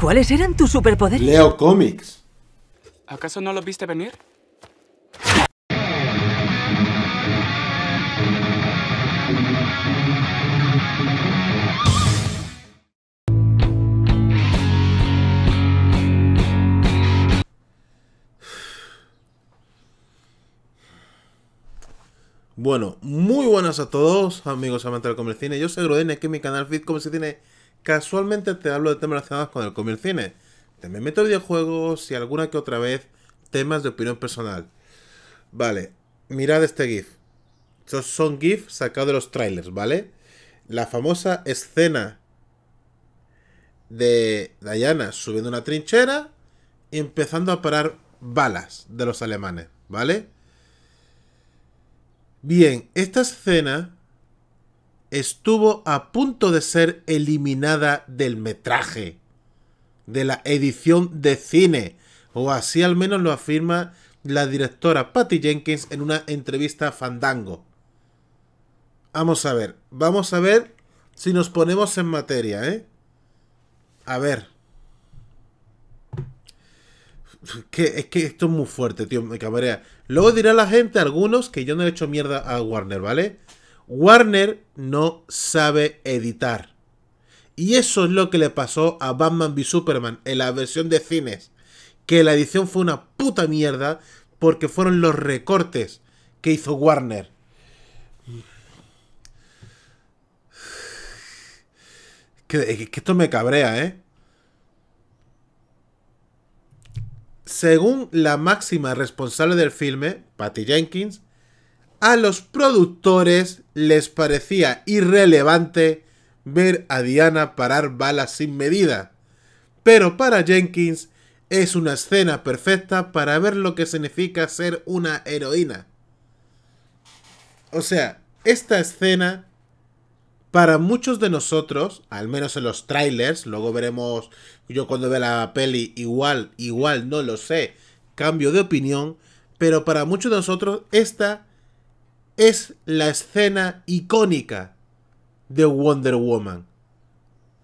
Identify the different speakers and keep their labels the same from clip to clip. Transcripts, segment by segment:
Speaker 1: ¿Cuáles eran tus superpoderes? Leo cómics. ¿Acaso no los viste venir? Bueno, muy buenas a todos, amigos amantes del comercine cine. Yo soy Groden, aquí en mi canal Fit como se tiene casualmente te hablo de temas relacionados con el comer cine. También meto videojuegos y alguna que otra vez temas de opinión personal. Vale, mirad este GIF. Estos son GIF sacados de los trailers, ¿vale? La famosa escena de Diana subiendo una trinchera y empezando a parar balas de los alemanes, ¿vale? Bien, esta escena estuvo a punto de ser eliminada del metraje, de la edición de cine, o así al menos lo afirma la directora Patty Jenkins en una entrevista a Fandango. Vamos a ver, vamos a ver si nos ponemos en materia, ¿eh? A ver. Que, es que esto es muy fuerte, tío, me cabrea. Luego dirá la gente, algunos, que yo no he hecho mierda a Warner, ¿vale? Warner no sabe editar. Y eso es lo que le pasó a Batman v Superman en la versión de cines. Que la edición fue una puta mierda porque fueron los recortes que hizo Warner. Que, que, esto me cabrea, ¿eh? Según la máxima responsable del filme, Patty Jenkins, a los productores les parecía irrelevante ver a Diana parar balas sin medida. Pero para Jenkins es una escena perfecta para ver lo que significa ser una heroína. O sea, esta escena para muchos de nosotros, al menos en los trailers, luego veremos yo cuando vea la peli igual, igual no lo sé, cambio de opinión, pero para muchos de nosotros esta es la escena icónica de Wonder Woman.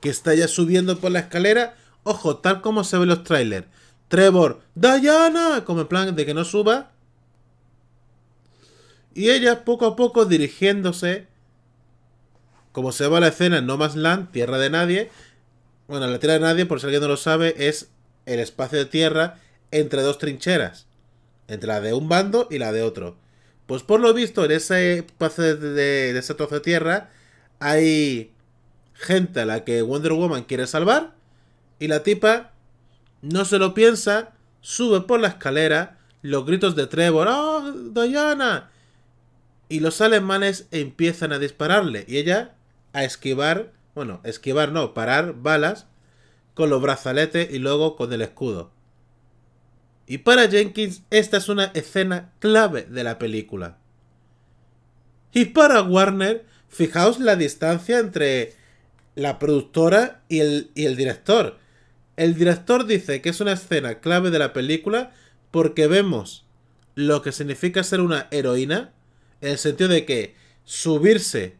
Speaker 1: Que está ya subiendo por la escalera. Ojo, tal como se en los trailers. Trevor, Diana, como en plan de que no suba. Y ella poco a poco dirigiéndose. Como se va la escena en No Man's Land, Tierra de Nadie. Bueno, la Tierra de Nadie, por si alguien no lo sabe, es el espacio de tierra entre dos trincheras. Entre la de un bando y la de otro. Pues por lo visto, en ese pase de, de ese trozo de tierra hay gente a la que Wonder Woman quiere salvar y la tipa no se lo piensa, sube por la escalera, los gritos de Trevor, ¡Oh, Diana! Y los alemanes empiezan a dispararle y ella a esquivar, bueno, esquivar no, parar balas con los brazaletes y luego con el escudo. Y para Jenkins, esta es una escena clave de la película. Y para Warner, fijaos la distancia entre la productora y el, director. El director dice que es una escena clave de la película porque vemos lo que significa ser una heroína, en el sentido de que subirse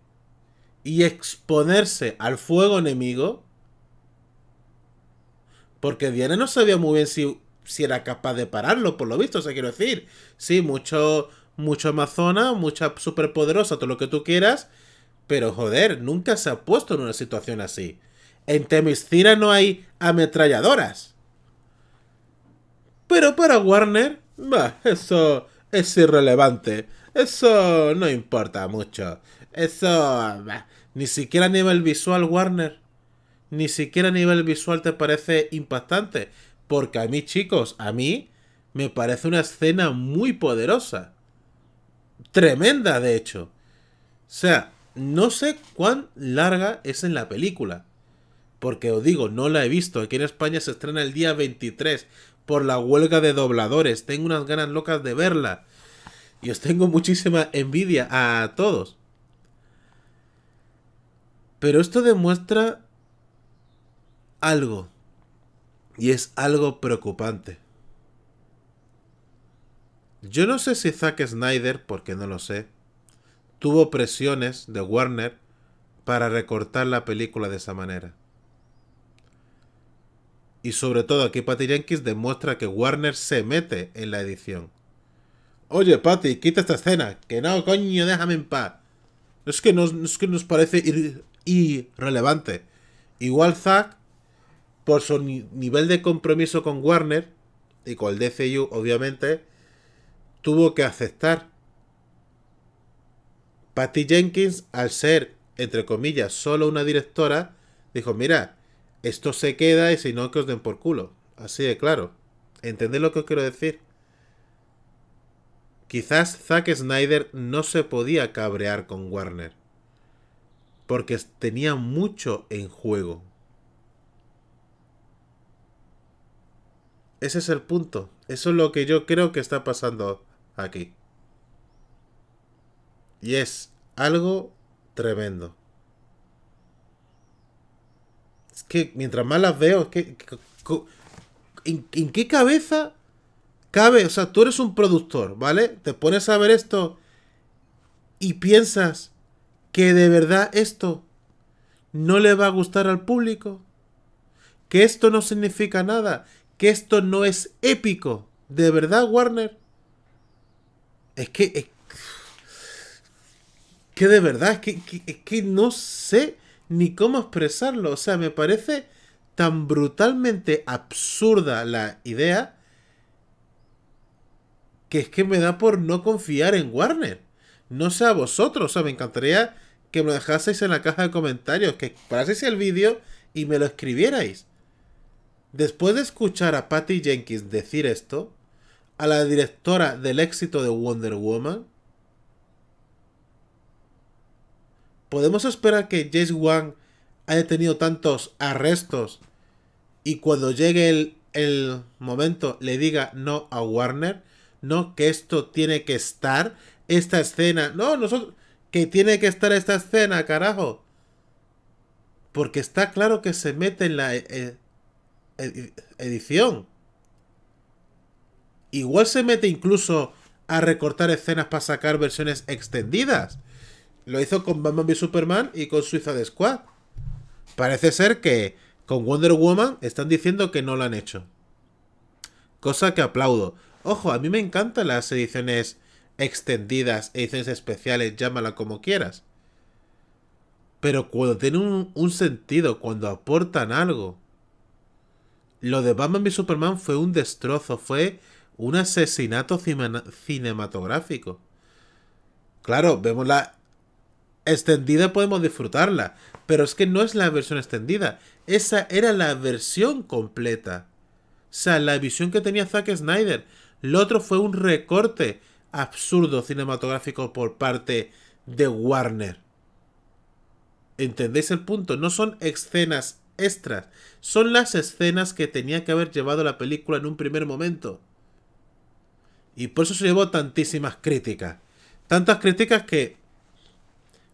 Speaker 1: y exponerse al fuego enemigo, porque Diana no sabía muy bien si si era capaz de pararlo, por lo visto, se sea, quiero decir, sí, mucho, mucho amazona, mucha superpoderosa, todo lo que tú quieras, pero joder, nunca se ha puesto en una situación así. En Temiscira no hay ametralladoras. Pero para Warner, bah, eso es irrelevante. Eso no importa mucho. Eso... ni siquiera a nivel visual, Warner. Ni siquiera a nivel visual te parece impactante. Porque a mí, chicos, a mí me parece una escena muy poderosa. Tremenda, de hecho. O sea, no sé cuán larga es en la película. Porque os digo, no la he visto. Aquí en España se estrena el día 23 por la huelga de dobladores. Tengo unas ganas locas de verla. Y os tengo muchísima envidia a todos. Pero esto demuestra algo. Y es algo preocupante. Yo no sé si Zack Snyder, porque no lo sé, tuvo presiones de Warner para recortar la película de esa manera. Y sobre todo aquí Patty Jenkins demuestra que Warner se mete en la edición. Oye, Patty, quita esta escena. Que no, coño, déjame en paz. Es que nos, es que nos parece ir, irrelevante. Igual Zack por su nivel de compromiso con Warner y con el DCU, obviamente, tuvo que aceptar. Patty Jenkins, al ser, entre comillas, solo una directora, dijo, mira, esto se queda y si no, que os den por culo. Así de claro. ¿Entendéis lo que os quiero decir? Quizás Zack Snyder no se podía cabrear con Warner. Porque tenía mucho en juego. Ese es el punto. Eso es lo que yo creo que está pasando aquí. Y es algo tremendo. Es que mientras más las veo, es que, ¿en, qué cabeza cabe? O sea, tú eres un productor, ¿vale? Te pones a ver esto y piensas que de verdad esto no le va a gustar al público. Que esto no significa nada que esto no es épico. ¿De verdad, Warner? Es que... Es que de verdad, es que, no sé ni cómo expresarlo. O sea, me parece tan brutalmente absurda la idea que es que me da por no confiar en Warner. No sé a vosotros, o sea, me encantaría que me lo dejaseis en la caja de comentarios, que paraseis el vídeo y me lo escribierais. Después de escuchar a Patty Jenkins decir esto, a la directora del éxito de Wonder Woman, ¿podemos esperar que James Wang haya tenido tantos arrestos y cuando llegue el, momento le diga no a Warner? No, que esto tiene que estar, esta escena, no, nosotros, que tiene que estar esta escena, carajo. Porque está claro que se mete en la... Eh, edición. Igual se mete incluso a recortar escenas para sacar versiones extendidas. Lo hizo con Batman v Superman y con Suiza de Squad. Parece ser que con Wonder Woman están diciendo que no lo han hecho. Cosa que aplaudo. Ojo, a mí me encantan las ediciones extendidas, ediciones especiales, llámala como quieras. Pero cuando tiene un sentido, cuando aportan algo, lo de Batman y Superman fue un destrozo, fue un asesinato cinematográfico. Claro, vemos la extendida, podemos disfrutarla, pero es que no es la versión extendida, esa era la versión completa. O sea, la visión que tenía Zack Snyder. Lo otro fue un recorte absurdo cinematográfico por parte de Warner. ¿Entendéis el punto? No son escenas extras. Son las escenas que tenía que haber llevado la película en un primer momento. Y por eso se llevó tantísimas críticas. Tantas críticas que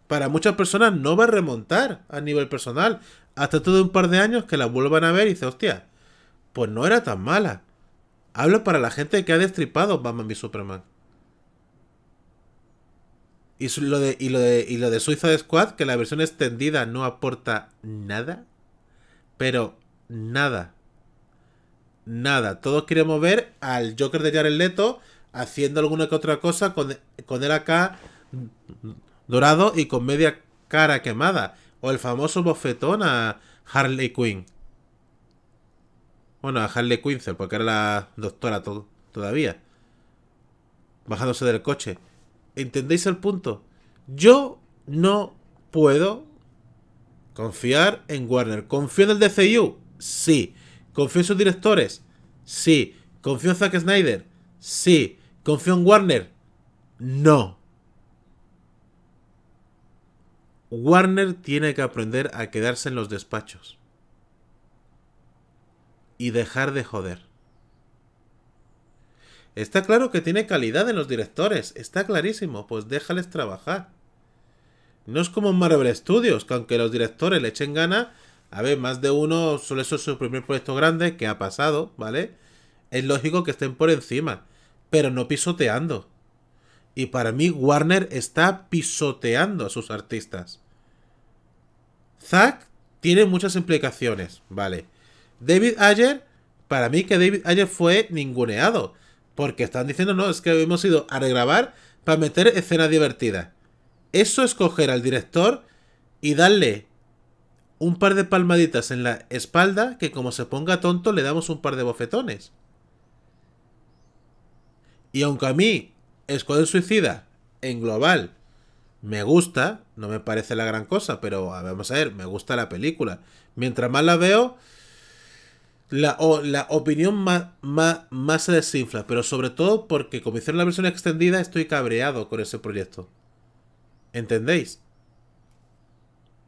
Speaker 1: para muchas personas no va a remontar a nivel personal. Hasta todo un par de años que la vuelvan a ver y dice, hostia, pues no era tan mala. Hablo para la gente que ha destripado Batman y Superman. Y lo, de, y, lo de, de Squad, que la versión extendida no aporta nada. Pero nada. Nada. Todos queremos ver al Joker de Jared Leto haciendo alguna que otra cosa con, con él acá dorado y con media cara quemada. O el famoso bofetón a Harley Quinn. Bueno, a Harley Quinn, porque era la doctora todavía. Bajándose del coche. ¿Entendéis el punto? Yo no puedo Confiar en Warner. ¿Confío en el DCU? Sí. ¿Confío en sus directores? Sí. ¿Confío en Zack Snyder? Sí. ¿Confío en Warner? No. Warner tiene que aprender a quedarse en los despachos. Y dejar de joder. Está claro que tiene calidad en los directores. Está clarísimo. Pues déjales trabajar. No es como Marvel Studios, que aunque los directores le echen ganas, a ver, más de uno suele ser su primer proyecto grande, que ha pasado, ¿vale? Es lógico que estén por encima, pero no pisoteando. Y para mí Warner está pisoteando a sus artistas. Zack tiene muchas implicaciones, ¿vale? David Ayer, para mí que David Ayer fue ninguneado. Porque están diciendo, no, es que hemos ido a regrabar para meter escenas divertidas. Eso es coger al director y darle un par de palmaditas en la espalda que como se ponga tonto le damos un par de bofetones. Y aunque a mí Escuadrón Suicida en global me gusta, no me parece la gran cosa, pero vamos a ver, me gusta la película. Mientras más la veo, la, opinión más, más se desinfla, pero sobre todo porque como hicieron la versión extendida estoy cabreado con ese proyecto. ¿Entendéis?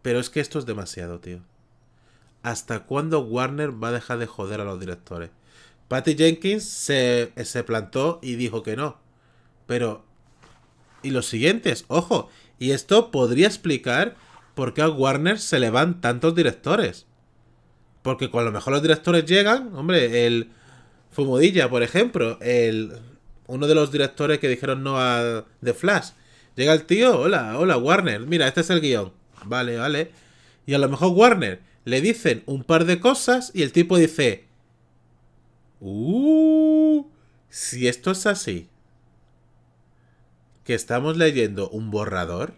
Speaker 1: Pero es que esto es demasiado, tío. ¿Hasta cuándo Warner va a dejar de joder a los directores? Patty Jenkins se, se plantó y dijo que no. Pero... Y los siguientes, ojo. Y esto podría explicar por qué a Warner se le van tantos directores. Porque a lo mejor los directores llegan, hombre, el Fumodilla, por ejemplo, el, uno de los directores que dijeron no a The Flash, Llega el tío, hola, hola Warner, mira, este es el guión. Vale, vale. Y a lo mejor Warner le dicen un par de cosas y el tipo dice, uh, si esto es así, que estamos leyendo un borrador,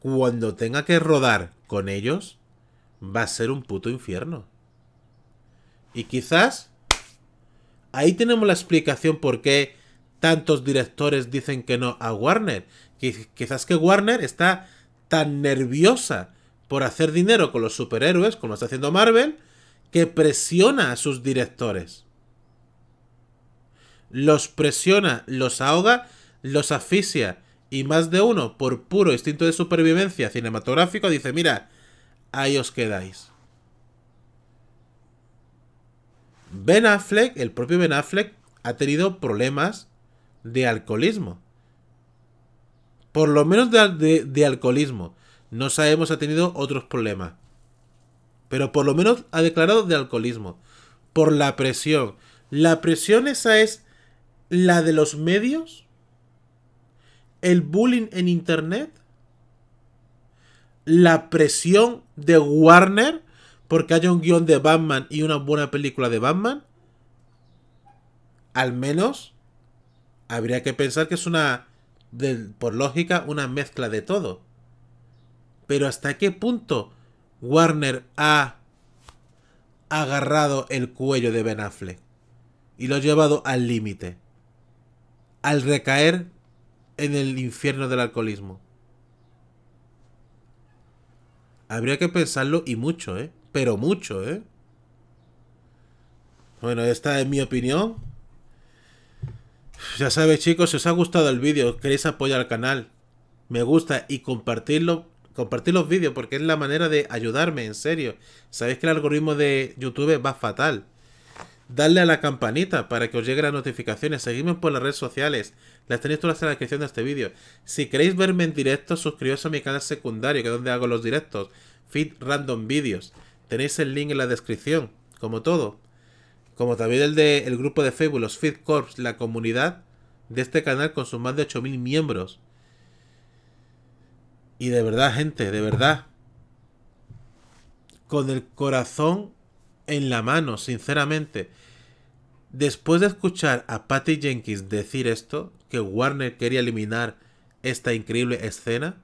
Speaker 1: cuando tenga que rodar con ellos, va a ser un puto infierno. Y quizás ahí tenemos la explicación por qué tantos directores dicen que no a Warner. Quizás que Warner está tan nerviosa por hacer dinero con los superhéroes, como está haciendo Marvel, que presiona a sus directores. Los presiona, los ahoga, los asfixia. Y más de uno, por puro instinto de supervivencia cinematográfico, dice, mira, ahí os quedáis. Ben Affleck, el propio Ben Affleck, ha tenido problemas de alcoholismo. Por lo menos de, alcoholismo. No sabemos ha tenido otros problemas. Pero por lo menos ha declarado de alcoholismo. Por la presión. La presión esa es la de los medios. El bullying en internet. La presión de Warner. Porque haya un guión de Batman y una buena película de Batman. Al menos habría que pensar que es una, por lógica, una mezcla de todo. Pero ¿hasta qué punto Warner ha agarrado el cuello de Ben Affleck y lo ha llevado al límite? Al recaer en el infierno del alcoholismo. Habría que pensarlo y mucho, ¿eh? Pero mucho, ¿eh? Bueno, esta es mi opinión. Ya sabéis chicos, si os ha gustado el vídeo, queréis apoyar al canal, me gusta y compartirlo, compartir los vídeos porque es la manera de ayudarme, en serio. Sabéis que el algoritmo de YouTube va fatal. dadle a la campanita para que os lleguen las notificaciones. Seguidme por las redes sociales. Las tenéis todas en la descripción de este vídeo. Si queréis verme en directo, suscribíos a mi canal secundario, que es donde hago los directos. Feed Random Videos. Tenéis el link en la descripción, como todo como también el del grupo de Facebook, los Fit Corps, la comunidad de este canal con sus más de 8.000 miembros. Y de verdad, gente, de verdad. Con el corazón en la mano, sinceramente. Después de escuchar a Patty Jenkins decir esto, que Warner quería eliminar esta increíble escena,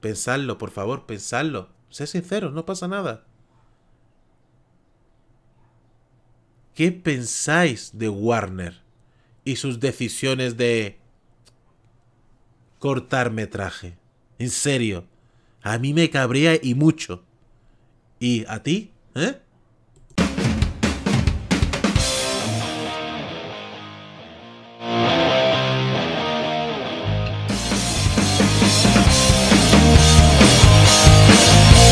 Speaker 1: pensadlo, por favor, pensadlo. Sé sincero, no pasa nada. ¿Qué pensáis de Warner y sus decisiones de cortar metraje? En serio, a mí me cabría y mucho. ¿Y a ti? ¿Eh?